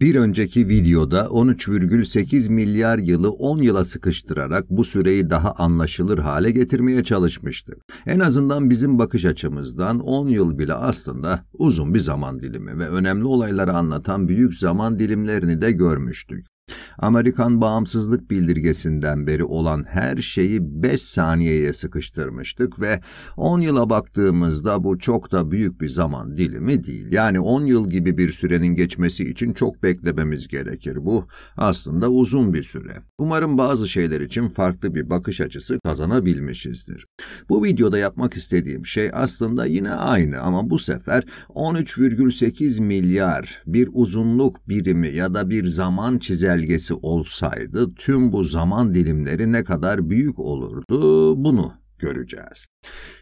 Bir önceki videoda 13,8 milyar yılı 10 yıla sıkıştırarak bu süreyi daha anlaşılır hale getirmeye çalışmıştık. En azından bizim bakış açımızdan 10 yıl bile aslında uzun bir zaman dilimi ve önemli olayları anlatan büyük zaman dilimlerini de görmüştük. Amerikan bağımsızlık bildirgesinden beri olan her şeyi 5 saniyeye sıkıştırmıştık ve 10 yıla baktığımızda bu çok da büyük bir zaman dilimi değil. Yani 10 yıl gibi bir sürenin geçmesi için çok beklememiz gerekir. Bu aslında uzun bir süre. Umarım bazı şeyler için farklı bir bakış açısı kazanabilmişizdir. Bu videoda yapmak istediğim şey aslında yine aynı ama bu sefer 13,8 milyar bir uzunluk birimi ya da bir zaman çizelgesi sermayesi olsaydı tüm bu zaman dilimleri ne kadar büyük olurdu bunu göreceğiz.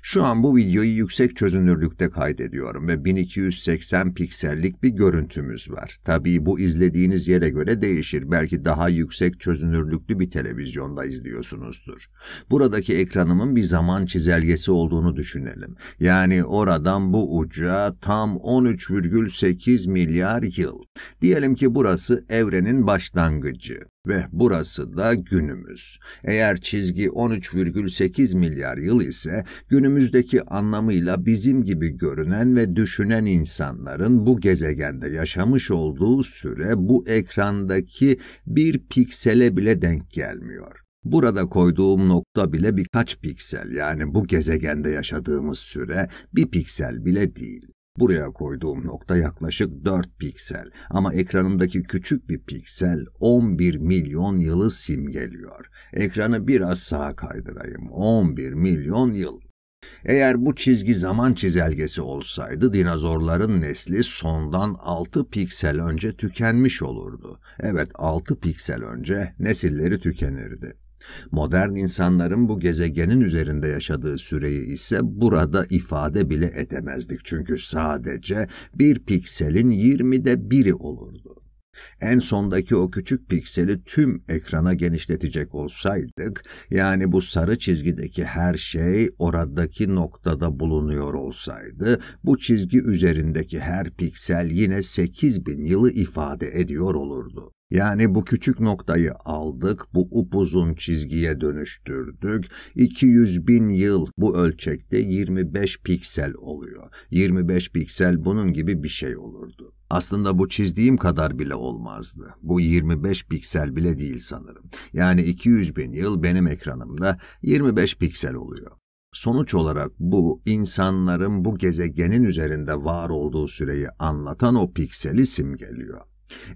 Şu an bu videoyu yüksek çözünürlükte kaydediyorum ve 1280 piksellik bir görüntümüz var. Tabii bu izlediğiniz yere göre değişir. Belki daha yüksek çözünürlüklü bir televizyonda izliyorsunuzdur. Buradaki ekranımın bir zaman çizelgesi olduğunu düşünelim. Yani oradan bu uca tam 13,8 milyar yıl. Diyelim ki burası evrenin başlangıcı. Ve burası da günümüz. Eğer çizgi 13,8 milyar yıl ise günümüzdeki anlamıyla bizim gibi görünen ve düşünen insanların bu gezegende yaşamış olduğu süre bu ekrandaki bir piksele bile denk gelmiyor. Burada koyduğum nokta bile birkaç piksel yani bu gezegende yaşadığımız süre bir piksel bile değil. Buraya koyduğum nokta yaklaşık 4 piksel ama ekranımdaki küçük bir piksel 11 milyon yılı simgeliyor. Ekranı biraz sağa kaydırayım. 11 milyon yıl. Eğer bu çizgi zaman çizelgesi olsaydı dinozorların nesli sondan 6 piksel önce tükenmiş olurdu. Evet 6 piksel önce nesilleri tükenirdi. Modern insanların bu gezegenin üzerinde yaşadığı süreyi ise burada ifade bile edemezdik çünkü sadece bir pikselin 20'de biri olurdu. En sondaki o küçük pikseli tüm ekrana genişletecek olsaydık, yani bu sarı çizgideki her şey oradaki noktada bulunuyor olsaydı, bu çizgi üzerindeki her piksel yine 8000 yılı ifade ediyor olurdu. Yani bu küçük noktayı aldık, bu upuzun çizgiye dönüştürdük. 200 bin yıl bu ölçekte 25 piksel oluyor. 25 piksel bunun gibi bir şey olurdu. Aslında bu çizdiğim kadar bile olmazdı. Bu 25 piksel bile değil sanırım. Yani 200 bin yıl benim ekranımda 25 piksel oluyor. Sonuç olarak bu insanların bu gezegenin üzerinde var olduğu süreyi anlatan o pikseli simgeliyor.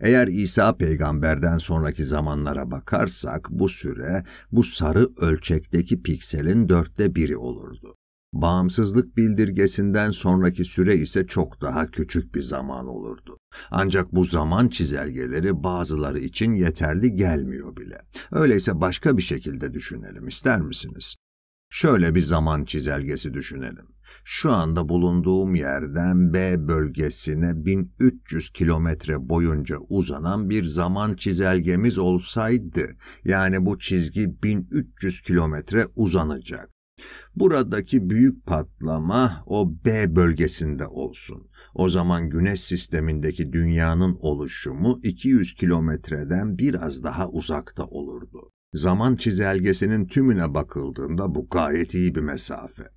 Eğer İsa peygamberden sonraki zamanlara bakarsak bu süre bu sarı ölçekteki pikselin dörtte biri olurdu. Bağımsızlık bildirgesinden sonraki süre ise çok daha küçük bir zaman olurdu. Ancak bu zaman çizelgeleri bazıları için yeterli gelmiyor bile. Öyleyse başka bir şekilde düşünelim ister misiniz? Şöyle bir zaman çizelgesi düşünelim. Şu anda bulunduğum yerden B bölgesine 1300 kilometre boyunca uzanan bir zaman çizelgemiz olsaydı, yani bu çizgi 1300 kilometre uzanacak. Buradaki büyük patlama o B bölgesinde olsun. O zaman güneş sistemindeki dünyanın oluşumu 200 kilometreden biraz daha uzakta olurdu. Zaman çizelgesinin tümüne bakıldığında bu gayet iyi bir mesafe.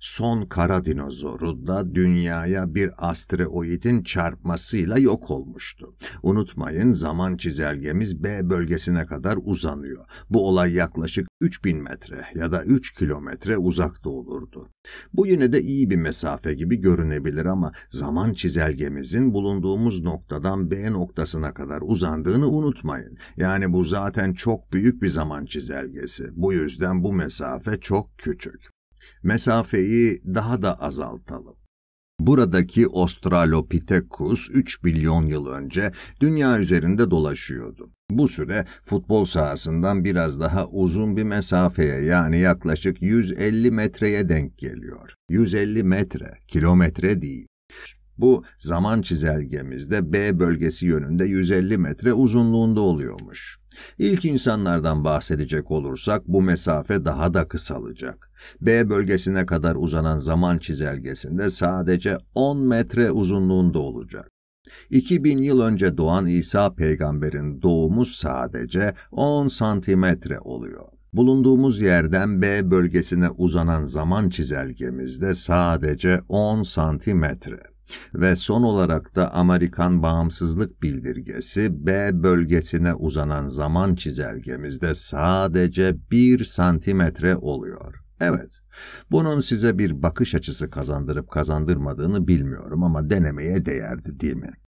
Son kara dinozoru da dünyaya bir asteroidin çarpmasıyla yok olmuştu. Unutmayın zaman çizelgemiz B bölgesine kadar uzanıyor. Bu olay yaklaşık 3000 metre ya da 3 kilometre uzakta olurdu. Bu yine de iyi bir mesafe gibi görünebilir ama zaman çizelgemizin bulunduğumuz noktadan B noktasına kadar uzandığını unutmayın. Yani bu zaten çok büyük bir zaman çizelgesi. Bu yüzden bu mesafe çok küçük mesafeyi daha da azaltalım. Buradaki Australopithecus 3 milyon yıl önce dünya üzerinde dolaşıyordu. Bu süre futbol sahasından biraz daha uzun bir mesafeye yani yaklaşık 150 metreye denk geliyor. 150 metre, kilometre değil. Bu zaman çizelgemizde B bölgesi yönünde 150 metre uzunluğunda oluyormuş. İlk insanlardan bahsedecek olursak bu mesafe daha da kısalacak. B bölgesine kadar uzanan zaman çizelgesinde sadece 10 metre uzunluğunda olacak. 2000 yıl önce doğan İsa peygamberin doğumu sadece 10 santimetre oluyor. Bulunduğumuz yerden B bölgesine uzanan zaman çizelgemizde sadece 10 santimetre ve son olarak da Amerikan bağımsızlık bildirgesi B bölgesine uzanan zaman çizelgemizde sadece bir santimetre oluyor. Evet, bunun size bir bakış açısı kazandırıp kazandırmadığını bilmiyorum ama denemeye değerdi değil mi?